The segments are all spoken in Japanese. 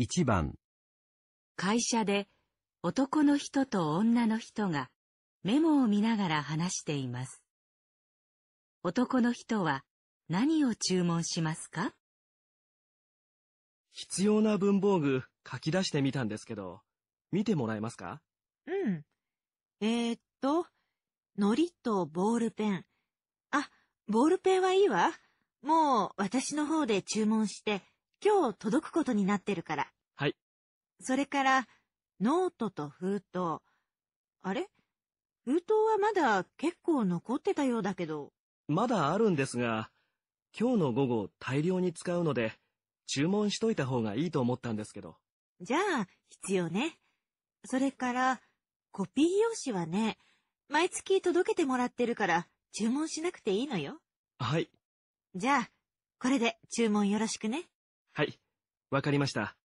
1番会社で男の人と女の人がメモを見ながら話しています。男の人は何を注文しますか必要な文房具書き出してみたんですけど、見てもらえますかうん。えー、っと、糊とボールペン。あ、ボールペンはいいわ。もう私の方で注文して、今日届くことになってるから。それから、ノートと封筒。あれ封筒はまだ結構残ってたようだけど。まだあるんですが、今日の午後大量に使うので、注文しといた方がいいと思ったんですけど。じゃあ、必要ね。それから、コピー用紙はね、毎月届けてもらってるから、注文しなくていいのよ。はい。じゃあ、これで注文よろしくね。はい、わかりました。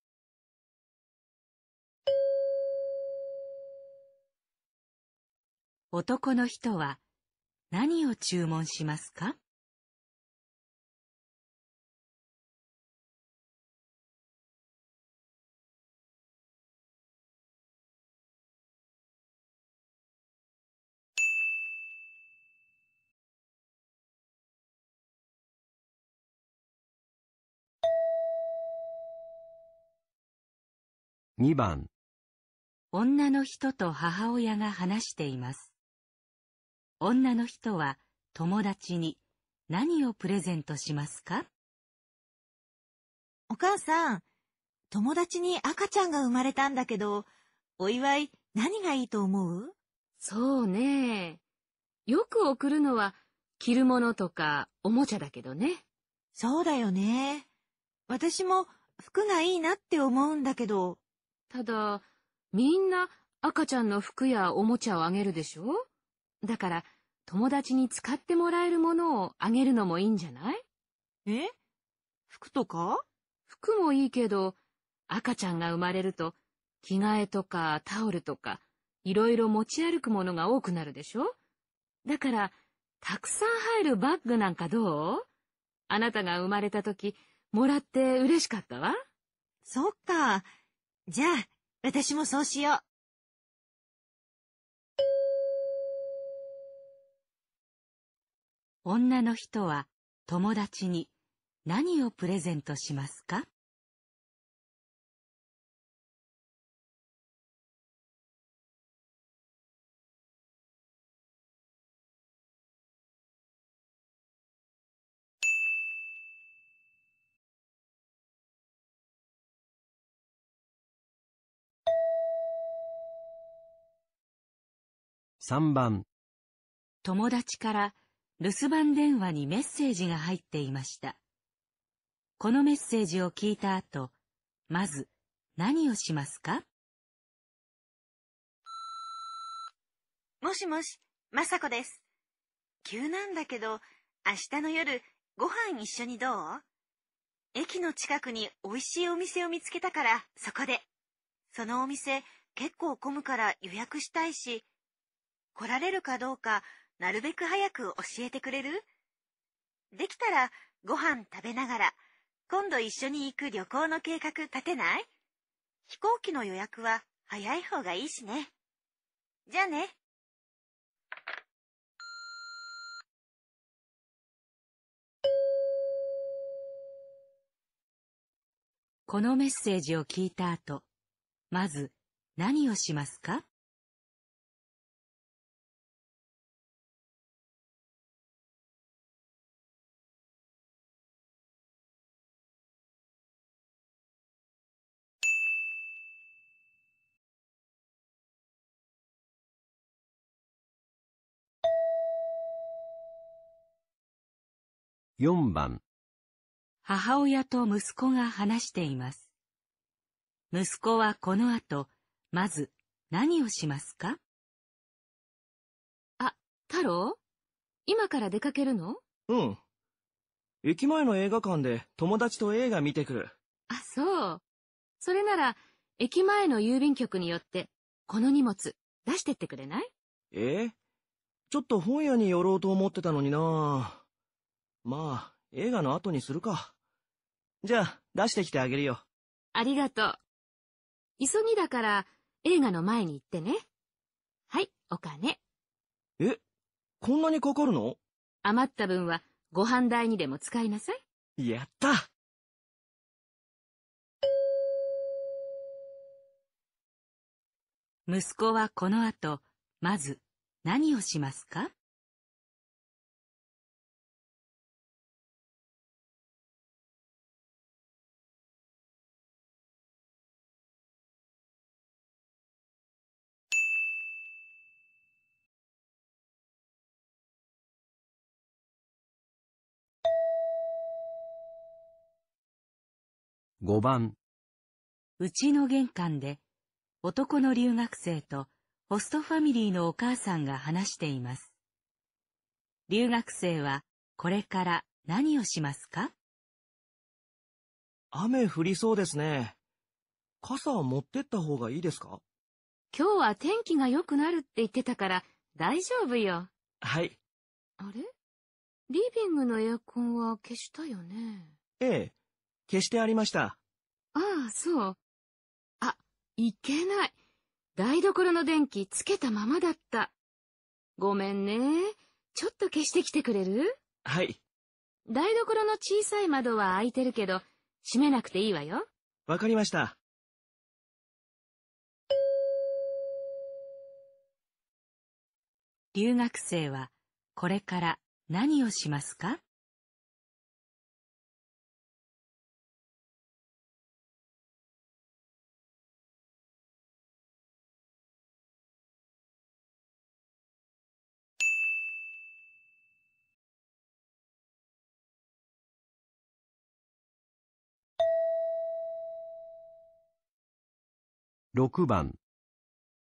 男の人は何を注文しますか2番女の人と母親が話しています。女の人は友達に何をプレゼントしますかお母さん、友達に赤ちゃんが生まれたんだけど、お祝い何がいいと思うそうね。よく送るのは着るものとかおもちゃだけどね。そうだよね。私も服がいいなって思うんだけど。ただ、みんな赤ちゃんの服やおもちゃをあげるでしょだから、友達に使ってもらえるものをあげるのもいいんじゃないえ服とか服もいいけど、赤ちゃんが生まれると、着替えとかタオルとか、いろいろ持ち歩くものが多くなるでしょだから、たくさん入るバッグなんかどうあなたが生まれた時、もらって嬉しかったわ。そっか。じゃあ、私もそうしよう。女の人は友達に何をプレゼントしますか3番友達から留守番電話にメッセージが入っていました。このメッセージを聞いた後、まず何をしますかもしもし、まさこです。急なんだけど、明日の夜、ご飯一緒にどう駅の近くに美味しいお店を見つけたから、そこで。そのお店、結構混むから予約したいし、来られるかどうかなるべく早く教えてくれるできたらご飯食べながら、今度一緒に行く旅行の計画立てない飛行機の予約は早い方がいいしね。じゃあね。このメッセージを聞いた後、まず何をしますか4番母親と息子が話しています。息子はこの後、まず何をしますかあ、太郎今から出かけるのうん。駅前の映画館で友達と映画見てくる。あ、そう。それなら、駅前の郵便局によって、この荷物、出してってくれないえちょっと本屋に寄ろうと思ってたのになまあ、映画の後にするか。じゃあ、出してきてあげるよ。ありがとう。急ぎだから、映画の前に行ってね。はい、お金。え、こんなにかかるの余った分は、ご飯代にでも使いなさい。やった息子はこの後、まず何をしますか5番うちの玄関で男の留学生とホストファミリーのお母さんが話しています。留学生はこれから何をしますか雨降りそうですね。傘を持ってった方がいいですか今日は天気が良くなるって言ってたから大丈夫よ。はい。あれリビングのエアコンは消したよね。ええ。消してありました。ああ、そう。あ、いけない。台所の電気つけたままだった。ごめんね。ちょっと消してきてくれるはい。台所の小さい窓は開いてるけど、閉めなくていいわよ。わかりました。留学生はこれから何をしますか6番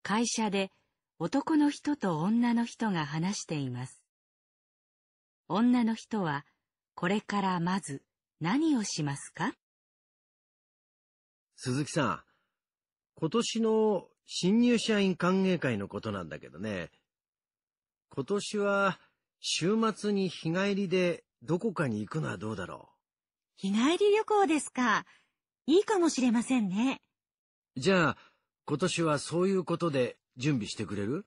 会社で男の人と女の人が話しています。女の人はこれからまず何をしますか鈴木さん、今年の新入社員歓迎会のことなんだけどね。今年は週末に日帰りでどこかに行くのはどうだろう。日帰り旅行ですか。いいかもしれませんね。じゃあ、今年はそういうことで準備してくれる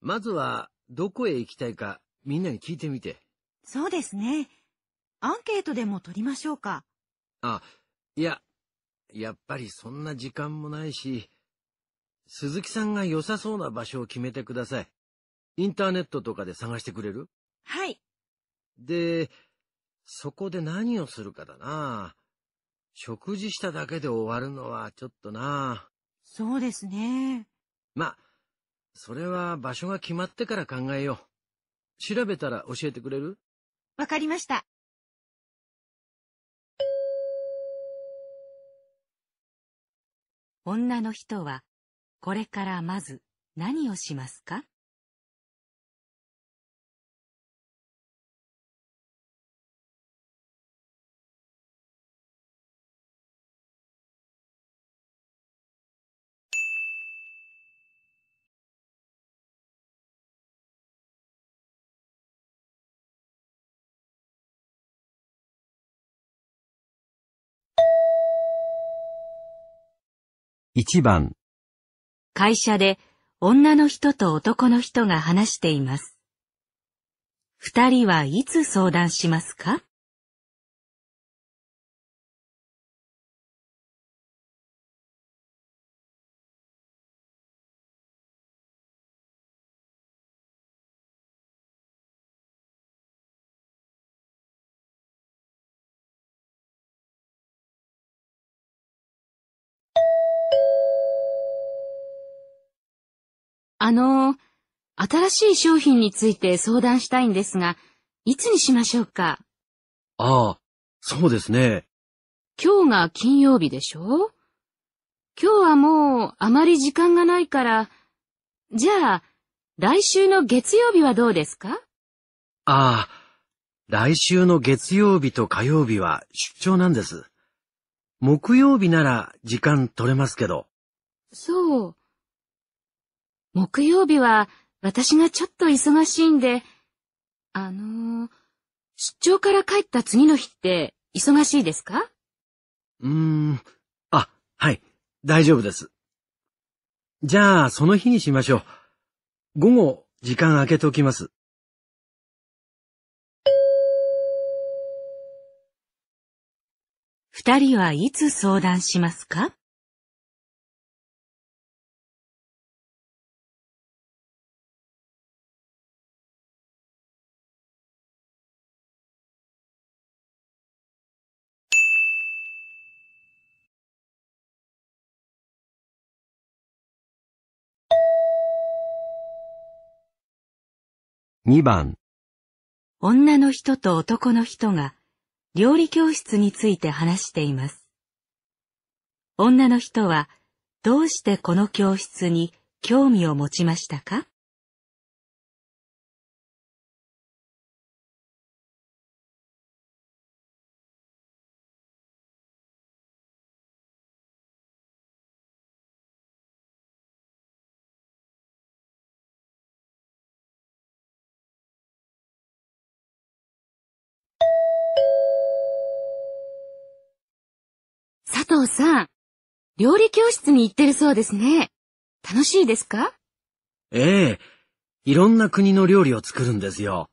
まずは、どこへ行きたいか、みんなに聞いてみて。そうですね。アンケートでも取りましょうか。あ、いや、やっぱりそんな時間もないし、鈴木さんが良さそうな場所を決めてください。インターネットとかで探してくれるはい。で、そこで何をするかだな。食事しただけで終わるのはちょっとな。そうですね。まあ、それは場所が決まってから考えよう。調べたら教えてくれるわかりました。女の人は、これからまず何をしますか1番会社で女の人と男の人が話しています。二人はいつ相談しますかあの、新しい商品について相談したいんですが、いつにしましょうかああ、そうですね。今日が金曜日でしょ今日はもうあまり時間がないから、じゃあ、来週の月曜日はどうですかああ、来週の月曜日と火曜日は出張なんです。木曜日なら時間取れますけど。そう。木曜日は私がちょっと忙しいんで、あのー、出張から帰った次の日って忙しいですかうーん。あ、はい。大丈夫です。じゃあ、その日にしましょう。午後、時間空けておきます。二人はいつ相談しますか2番女の人と男の人が料理教室について話しています。女の人はどうしてこの教室に興味を持ちましたか藤さん、料理教室に行ってるそうですね。楽しいですかええ。いろんな国の料理を作るんですよ。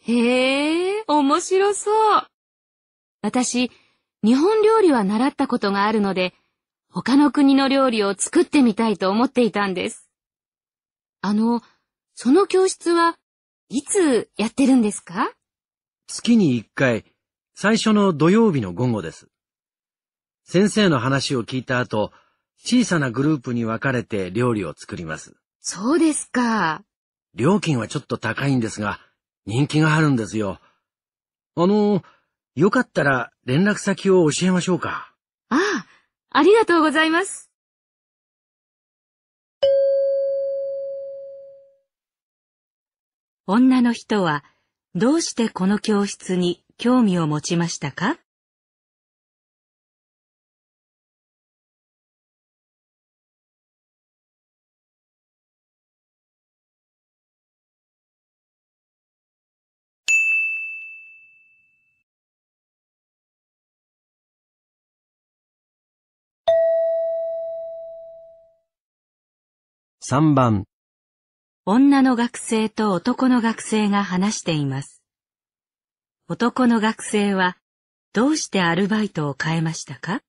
へえ、面白そう。私、日本料理は習ったことがあるので、他の国の料理を作ってみたいと思っていたんです。あの、その教室はいつやってるんですか月に一回、最初の土曜日の午後です。先生の話を聞いた後、小さなグループに分かれて料理を作ります。そうですか。料金はちょっと高いんですが、人気があるんですよ。あの、よかったら連絡先を教えましょうか。ああ、ありがとうございます。女の人はどうしてこの教室に興味を持ちましたか3番。女の学生と男の学生が話しています。男の学生は、どうしてアルバイトを変えましたか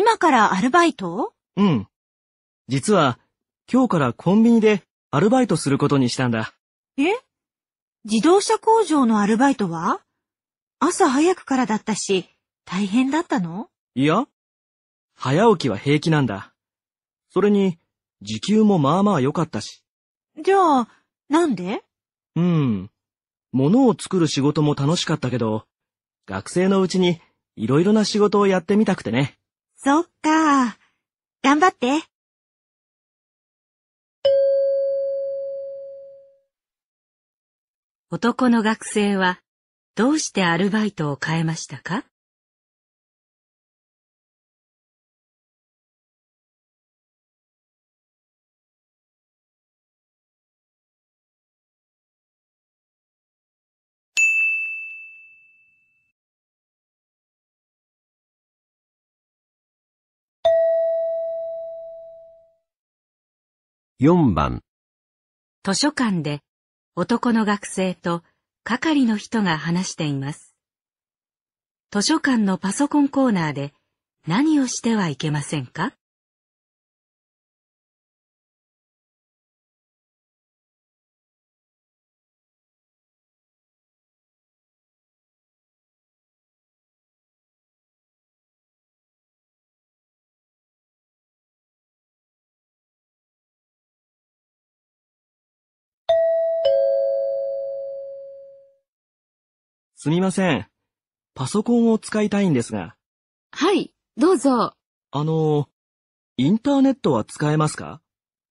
今からアルバイトうん。実は、今日からコンビニでアルバイトすることにしたんだ。え自動車工場のアルバイトは朝早くからだったし、大変だったのいや、早起きは平気なんだ。それに、時給もまあまあ良かったし。じゃあ、なんでうん。物を作る仕事も楽しかったけど、学生のうちにいろいろな仕事をやってみたくてね。そっか。頑張って。男の学生はどうしてアルバイトを変えましたか4番図書館で男の学生と係の人が話しています。図書館のパソコンコーナーで何をしてはいけませんかすみません。パソコンを使いたいんですが。はい、どうぞ。あの、インターネットは使えますか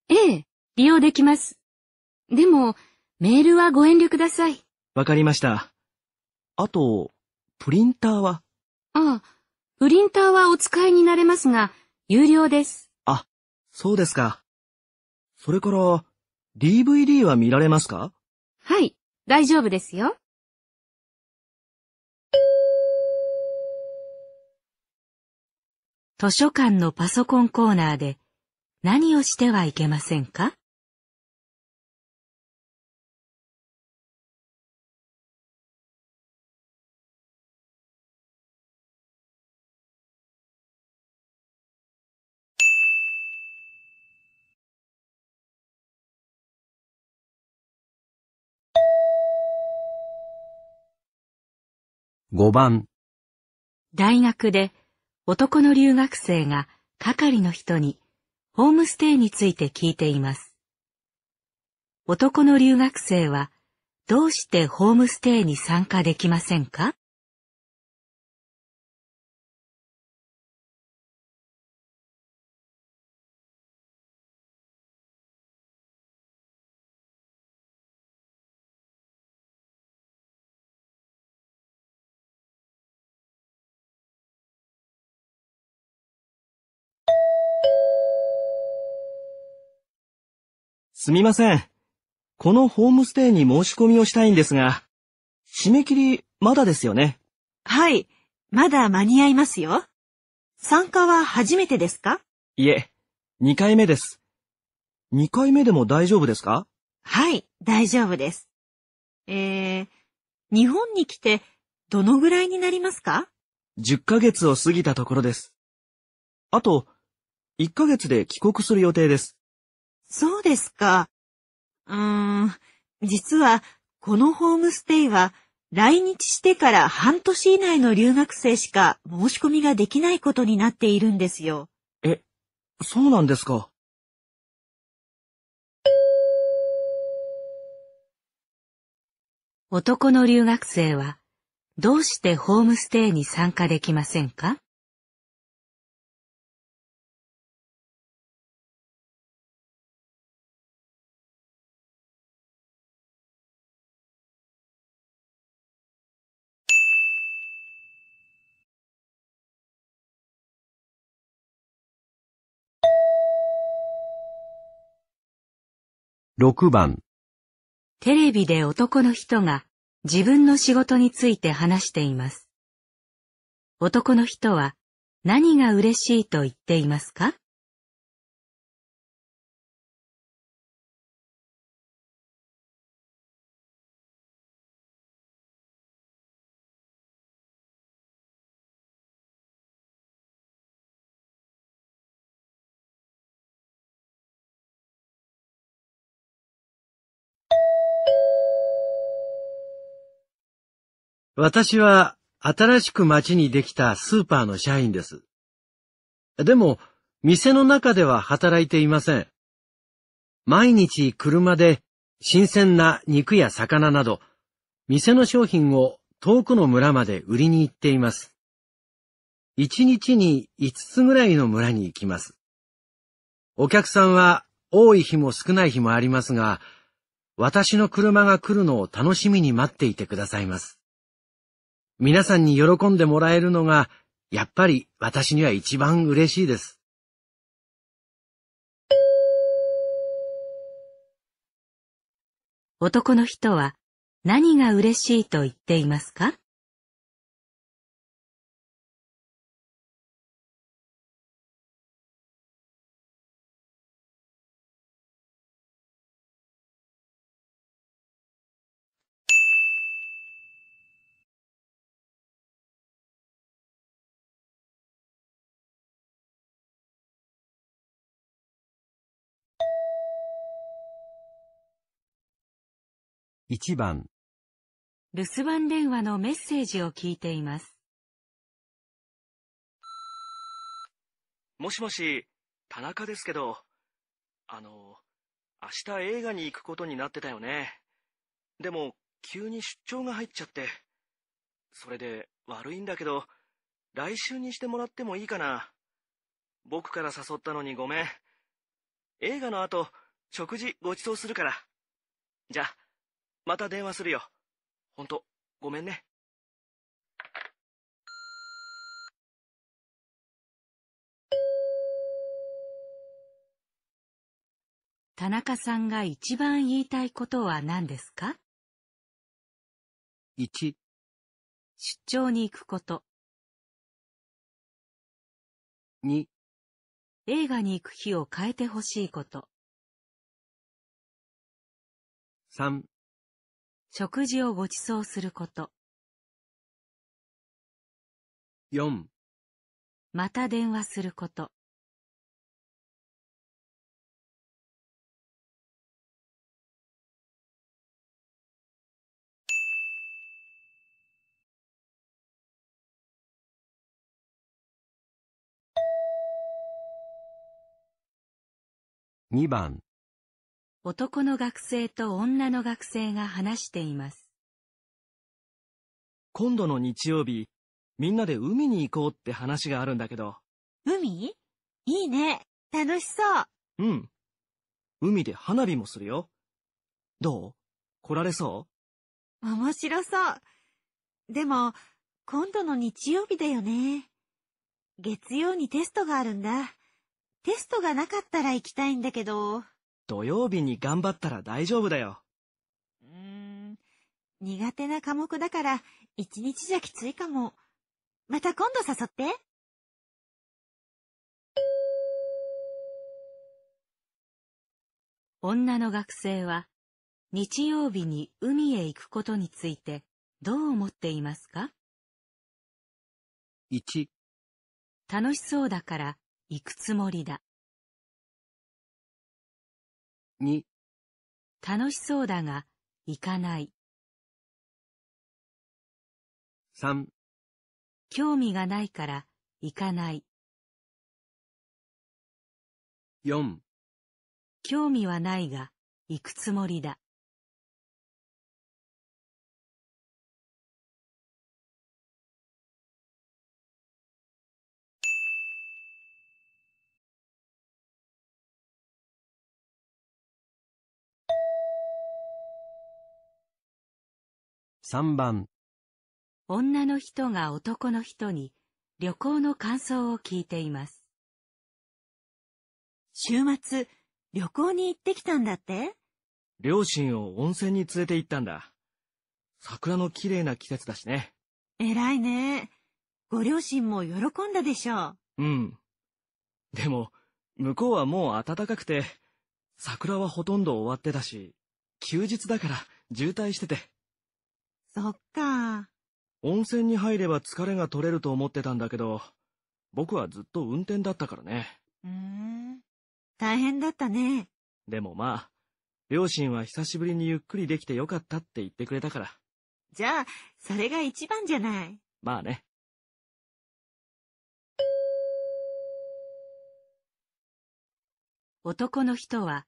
ええ、利用できます。でも、メールはご遠慮ください。わかりました。あと、プリンターはああ、プリンターはお使いになれますが、有料です。あ、そうですか。それから、DVD は見られますかはい、大丈夫ですよ。図書館のパソコンコーナーで何をしてはいけませんか5番大学で男の留学生が係の人にホームステイについて聞いています。男の留学生はどうしてホームステイに参加できませんかすみません。このホームステイに申し込みをしたいんですが、締め切りまだですよね。はい。まだ間に合いますよ。参加は初めてですかいえ、2回目です。2回目でも大丈夫ですかはい、大丈夫です。えー、日本に来てどのぐらいになりますか ?10 ヶ月を過ぎたところです。あと、1ヶ月で帰国する予定です。そうですか。うーん、実は、このホームステイは、来日してから半年以内の留学生しか申し込みができないことになっているんですよ。え、そうなんですか。男の留学生は、どうしてホームステイに参加できませんか6番。テレビで男の人が自分の仕事について話しています。男の人は何が嬉しいと言っていますか私は新しく町にできたスーパーの社員です。でも、店の中では働いていません。毎日車で新鮮な肉や魚など、店の商品を遠くの村まで売りに行っています。一日に5つぐらいの村に行きます。お客さんは多い日も少ない日もありますが、私の車が来るのを楽しみに待っていてくださいます。皆さんに喜んでもらえるのが、やっぱり私には一番嬉しいです。男の人は何が嬉しいと言っていますか1番留守番電話のメッセージを聞いていますもしもし田中ですけどあの明日映画に行くことになってたよねでも急に出張が入っちゃってそれで悪いんだけど来週にしてもらってもいいかな僕から誘ったのにごめん映画の後食事ごちそうするからじゃあまた電話するよ。ほんと、ごめんね。田中さんが一番言いたいことは何ですか一、出張に行くこと二、映画に行く日を変えてほしいこと三、食事をご馳走すること。4また電話すること。2番男の学生と女の学生が話しています。今度の日曜日、みんなで海に行こうって話があるんだけど。海いいね。楽しそう。うん。海で花火もするよ。どう来られそう面白そう。でも、今度の日曜日だよね。月曜にテストがあるんだ。テストがなかったら行きたいんだけど。土曜日に頑張ったら大丈夫だよ。うーん、苦手な科目だから、一日じゃきついかも。また今度誘って。女の学生は、日曜日に海へ行くことについて、どう思っていますか ?1 楽しそうだから行くつもりだ。2楽しそうだが行かない3興味がないから行かない4興味はないが行くつもりだ3番女の人が男の人に旅行の感想を聞いています。週末、旅行に行ってきたんだって両親を温泉に連れて行ったんだ。桜の綺麗な季節だしね。偉いね。ご両親も喜んだでしょう。うん。でも、向こうはもう暖かくて、桜はほとんど終わってたし、休日だから渋滞してて。そっか。温泉に入れば疲れが取れると思ってたんだけど、僕はずっと運転だったからね。うーん。大変だったね。でもまあ、両親は久しぶりにゆっくりできてよかったって言ってくれたから。じゃあ、それが一番じゃない。まあね。男の人は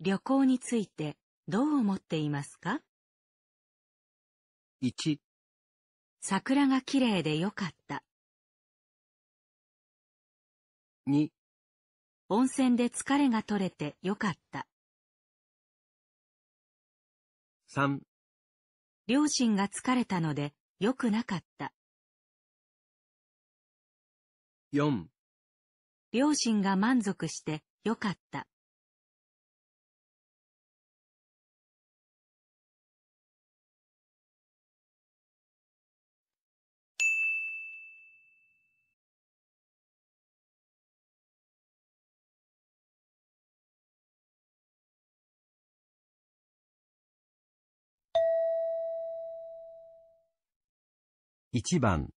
旅行についてどう思っていますか1桜がきれいでよかった。2温泉で疲れが取れてよかった。3両親が疲れたのでよくなかった。4両親が満足してよかった。1番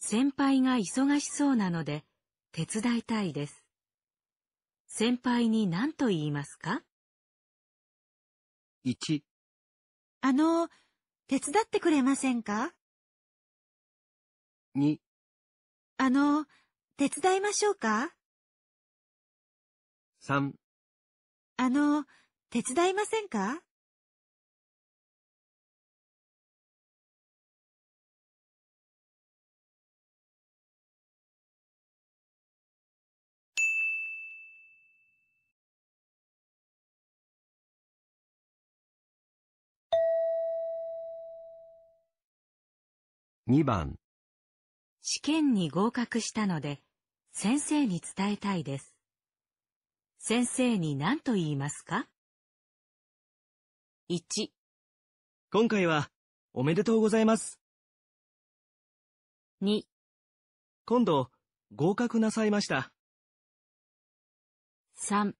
先輩が忙しそうなので手伝いたいです。先輩に何と言いますか ?1 あの、手伝ってくれませんか ?2 あの、手伝いましょうか ?3 あの、手伝いませんか2番試験に合格したので、先生に伝えたいです。先生に何と言いますか ?1 今回は、おめでとうございます。2今度、合格なさいました。3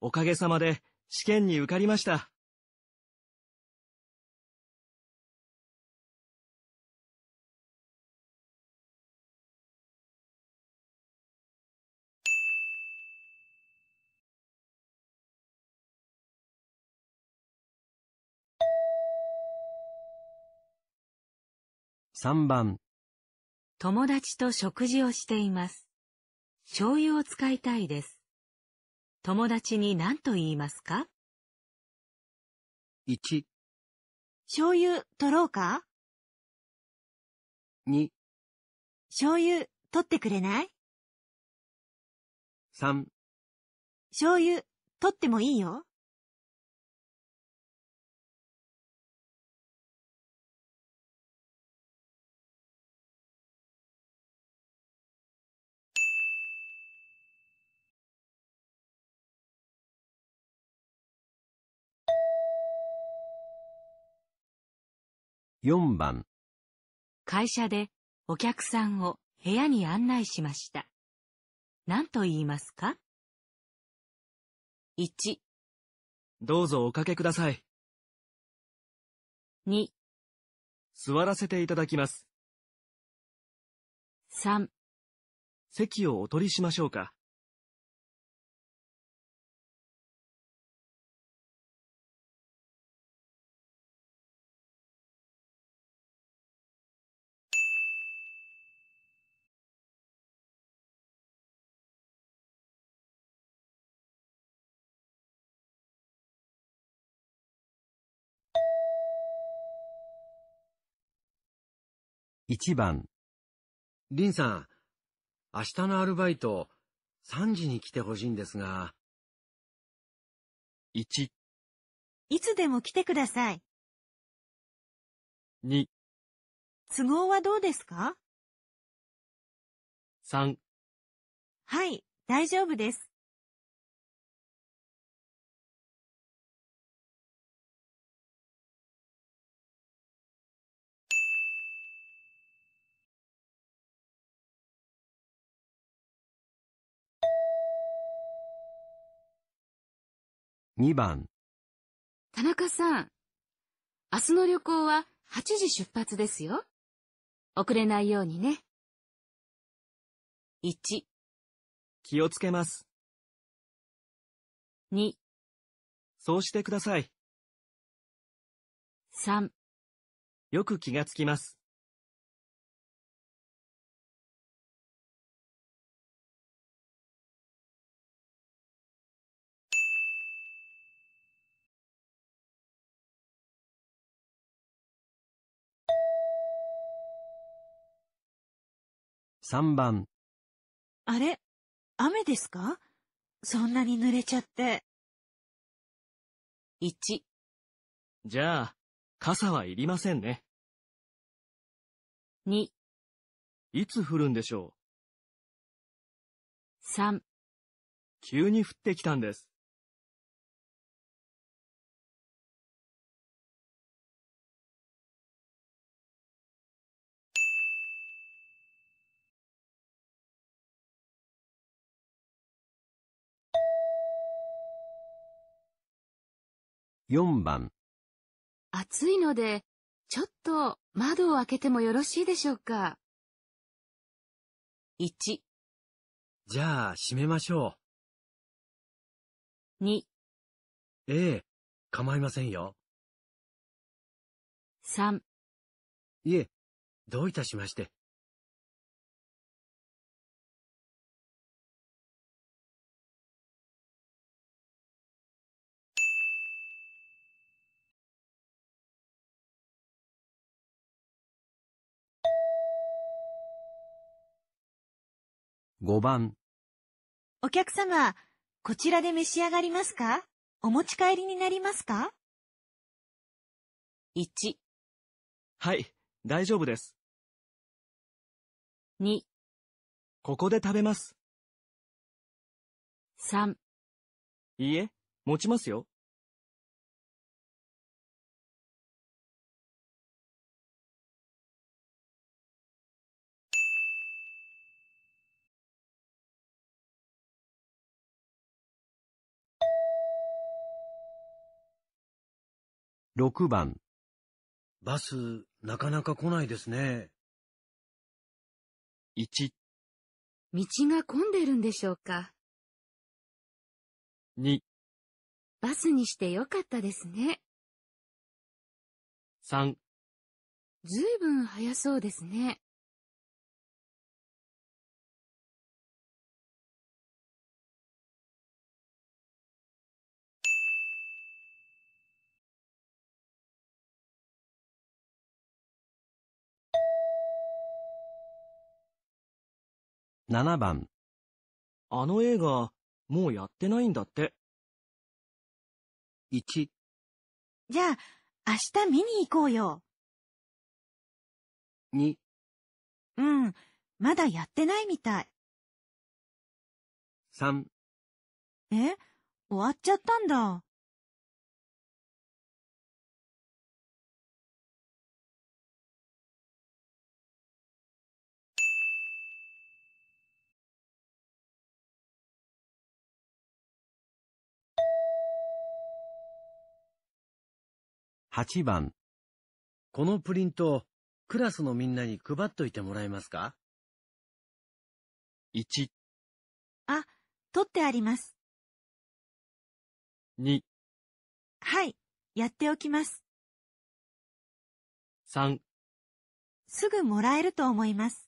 おかげさまで試験に受かりました。3番。友達と食事をしています。醤油を使いたいです。友達に何と言いますか ?1。醤油取ろうか ?2。醤油取ってくれない ?3。醤油取ってもいいよ。4番会社でお客さんを部屋に案内しました。何と言いますか ?1 どうぞおかけください。2座らせていただきます。3席をお取りしましょうか。1番。リンさん、明日のアルバイト、3時に来てほしいんですが。1、いつでも来てください。2、都合はどうですか3はい、大丈夫です。2番田中さん、明日の旅行は8時出発ですよ。遅れないようにね。1、気をつけます。2、そうしてください。3、よく気がつきます。3番。あれ雨ですかそんなに濡れちゃって。1。じゃあ、傘はいりませんね。2。いつ降るんでしょう ?3。急に降ってきたんです。4番暑いので、ちょっと窓を開けてもよろしいでしょうか ?1、じゃあ閉めましょう2、ええ、構いませんよ。3、いえ、どういたしまして。5番。お客様、こちらで召し上がりますかお持ち帰りになりますか ?1、はい、大丈夫です。2、ここで食べます。3、いいえ、持ちますよ。6番。バス、なかなか来ないですね。1、道が混んでるんでしょうか2、バスにしてよかったですね。3、ずいぶん早そうですね。7番あの映画、もうやってないんだって。1じゃあ、明日見に行こうよ。2うん、まだやってないみたい。3え終わっちゃったんだ。8番。このプリント、クラスのみんなに配っといてもらえますか ?1、あ、取ってあります。2、はい、やっておきます。3。すぐもらえると思います。